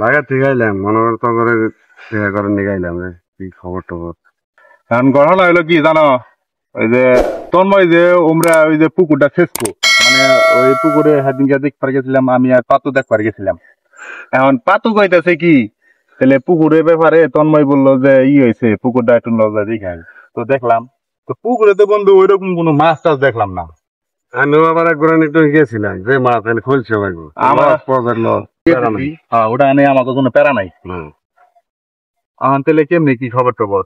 লাগা ঠিক আইলাম মনোরত করে দেখা করে নিয়ে রে কি খবর টবর এখন গড় হলো হইলো কি জানো ওই যে তন্ময় যে ওমরা ওই যে পুকুরটা ফেসকো মানে ওই পুকুরে দেখতে দেখবার গেছিলাম আমি আর পাতু দেখবার গেছিলাম এখন পাতু কইতাছে কি তাহলে পুকুরের ব্যাপারে তন্ময় বললো যে ই হয়েছে পুকুরটা একটু লজ্জা দেখাই তো দেখলাম তো পুকুরে তো বন্ধু ওইরকম কোনো মাছ টাছ দেখলাম না আমি আবার একবার একটু গেছিলাম যে মা তাহলে খুলছে আমার হ্যাঁ, ওটা এনে আমাকে কোনো প্যারা নাই আহান তাহলে কেমনি কি খবর টবর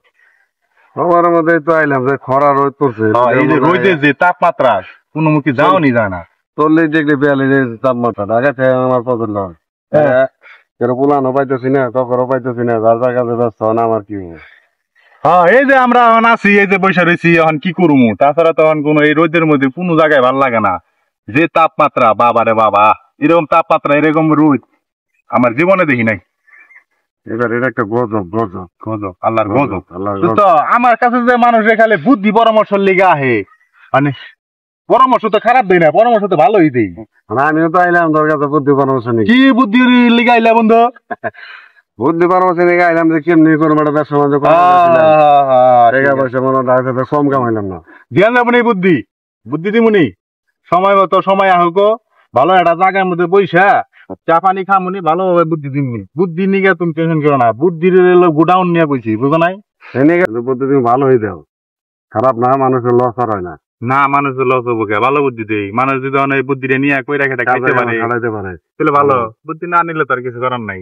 খবর মধ্যে তো আইলাম যে খরা রোদ করছে হ্যাঁ, রোদে যে তাপমাত্রা কোনো মুখে যাওনি যায় না চল্লিশ ডিগ্রি বিয়াল্লিশ তাপমাত্রা ঢাকাতে আমার পছন্দ হয় হ্যাঁ। কেন পুলানো পাইতেছি না তখনও পাইতেছি না যার জায়গাতে ব্যস্ত না আমার কি হ্যাঁ এই যে আমরা এখন আছি এই যে বৈশা রয়েছি এখন কি করবো তাছাড়া তখন কোনো এই রোদের মধ্যে কোনো জায়গায় ভালো লাগে না যে তাপমাত্রা বাবা রে বাবা এরকম তাপমাত্রা এরকম রোদ আমার জীবনে দেখি নাই এবার এটা একটা তো আমার কাছে যে মানুষ খালি বুদ্ধি পরামর্শ লেগে আহে মানে পরামর্শ তো খারাপ দেয় না পরামর্শ তো ভালোই দেই মানে আমিও তো আইলাম তোর কাছে বুদ্ধি পরামর্শ নেই কি বুদ্ধি লিগে আইলা বন্ধু বুদ্ধি পারমাসি নিয়ে আইলাম যে কেমনি বেটা টাকা পয়সা মনে দাঁড়াতে তো কম কামাইলাম না বুদ্ধি বুদ্ধি দিমুনি সময় মতো সময় আহুক ভালো একটা জায়গার মধ্যে চা পানি খামুনি বুদ্ধি দিমনি বুদ্ধি নিয়ে তুমি টেনশন করো না বুদ্ধির গোডাউন নিয়ে বইছি বুঝো নাই বুদ্ধি তুমি ভালো হয়ে দাও খারাপ না মানুষের লস আর হয় না না মানুষের লস হবো কে ভালো বুদ্ধি দেই মানুষ যদি অনেক বুদ্ধিটা নিয়ে কই রাখে খাইতে পারে তাহলে ভালো বুদ্ধি না নিলে তো আর কিছু করার নাই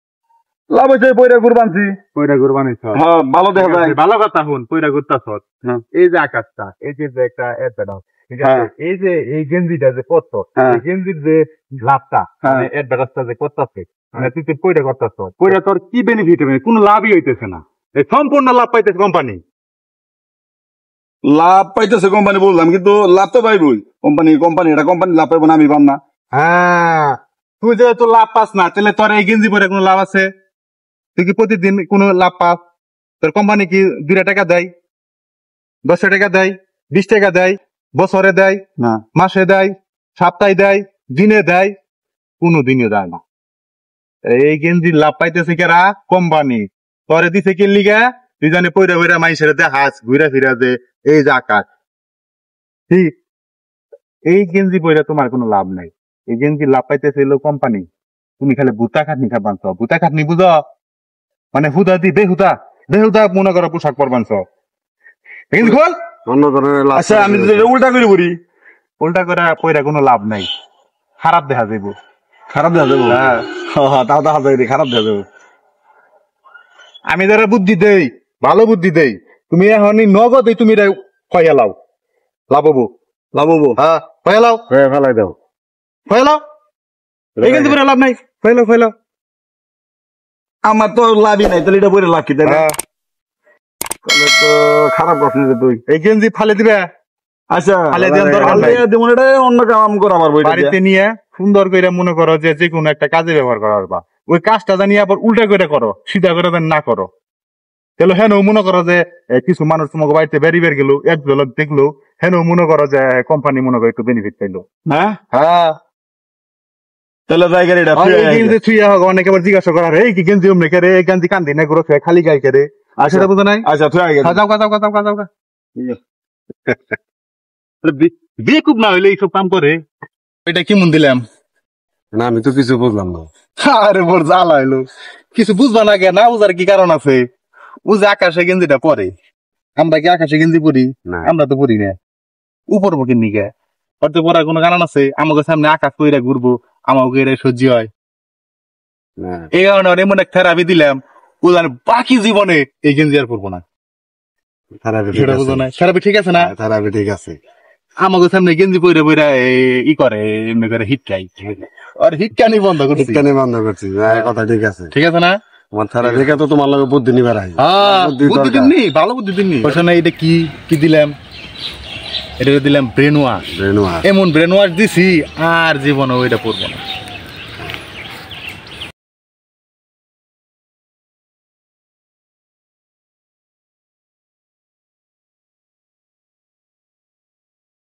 কি বেনিফিট হবে কোন লাভই হইতেছে না সম্পূর্ণ লাভ পাইতেছে কোম্পানি লাভ পাইতেছে কোম্পানি বললাম কিন্তু লাভ তো পাইবই কোম্পানি কোম্পানি এটা কোম্পানি লাভ পাইব না আমি পাম না হ্যাঁ তুই যেহেতু লাভ পাস না তাহলে তোর এই গেঞ্জি পরে কোনো লাভ আছে তুই কি প্রতিদিন কোনো লাভ পাস তোর কোম্পানি কি দুইটা টাকা দেয় দশটা টাকা দেয় বিশ টাকা দেয় বছরে দেয় না মাসে দেয় সপ্তাহে দেয় দিনে দেয় কোনো দিনে দেয় না এই গেঞ্জি লাভ পাইতেছে কেরা কোম্পানি পরে দিছে কে লিগে তুই জানি পয়রা পয়রা মাইসের দে হাস ঘুরা ফিরা দে এই যে আকাশ ঠিক এই গেঞ্জি পয়রা তোমার কোনো লাভ নাই এই গেঞ্জি লাভ পাইতেছে কোম্পানি তুমি খালি বুতা খাটনি খাবান তো বুতা খাটনি বুঝো মানে হুদা দি বেহুদা বেহুদা মনে করো পোশাক পরবান সব অন্য ধরনের আচ্ছা আমি যদি উল্টা করে বলি উল্টা করে কইরা কোনো লাভ নাই খারাপ দেখা যাইব খারাপ দেখা যাবো হ্যাঁ।, হ্যাঁ, হ্যাঁ তাও দেখা যাবে খারাপ দেখা যাবো আমি যারা বুদ্ধি দেই ভালো বুদ্ধি দেই তুমি এখন নগদে তুমি এটা কয়া লাও লাভবো লাভব হ্যাঁ কয়া লাও হ্যাঁ ফেলাই দাও কয়া লাও এখান থেকে লাভ নাই ফেলাও ফেলাও আমার তো লাভই নাই তাহলে এটা পরে লাভ তাই না হ্যাঁ। তাহলে তো খারাপ প্রশ্ন তুই এই গেঞ্জি ফালে দিবে আচ্ছা ফালে এটা অন্য কাম কর আমার বইটা বাড়িতে নিয়ে সুন্দর মনে করো যে যে একটা কাজে ব্যবহার করা বা ওই কাজটা জানি আবার উল্টা করে করো সিধা করে না করো তাহলে হেনো মনে করো যে কিছু মানুষ তোমাকে বাড়িতে বেরি বের গেলো এক ঝলক দেখলো হেন মনে করো যে কোম্পানি মনে করো একটু বেনিফিট পাইলো হ্যাঁ হ্যাঁ যাই অনেক জিজ্ঞাসা এই কি গেঞ্জি গেঞ্জি কান্দি খালি আচ্ছা। নাই আচ্ছা না হইলে কাম করে কি মন দিলাম না আমি তো কিছু বুঝলাম না আরে বড় জ্বালা হইলো কিছু বুঝবা না না বুঝার কি কারণ আছে ও যে আকাশে গেঞ্জিটা পরে আমরা কি আকাশে গেঞ্জি পড়ি আমরা তো পড়ি না উপর মুখের কে হয়তো পড়ার কোনো কারণ আছে আমাকে সামনে আকাশ কইরা ঘুরবো আমাকে এটা সহ্য হয় হ্যাঁ। এই কারণে এমন এক থেরাপি দিলাম ওদের বাকি জীবনে এই গেঞ্জি আর পরবো না থেরাপি ঠিক আছে না থেরাপি হ্যাঁ, ঠিক আছে আমাকে সামনে গেঞ্জি পরে পরে ই করে এমনি করে হিটকাই আর হিটকানি বন্ধ করছি বন্ধ করছি হ্যাঁ, কথা ঠিক আছে ঠিক আছে না মাথারা দেখে তো তোমার লগে বুদ্ধি নিবার ভালো বুদ্ধি দিমনি এটা কি কি দিলাম এটা দিলাম ব্রেন ওয়াশ ব্রেন ওয়াশ এমন ব্রেন ওয়াশ দিছি আর জীবনে ওইটা পড়বো না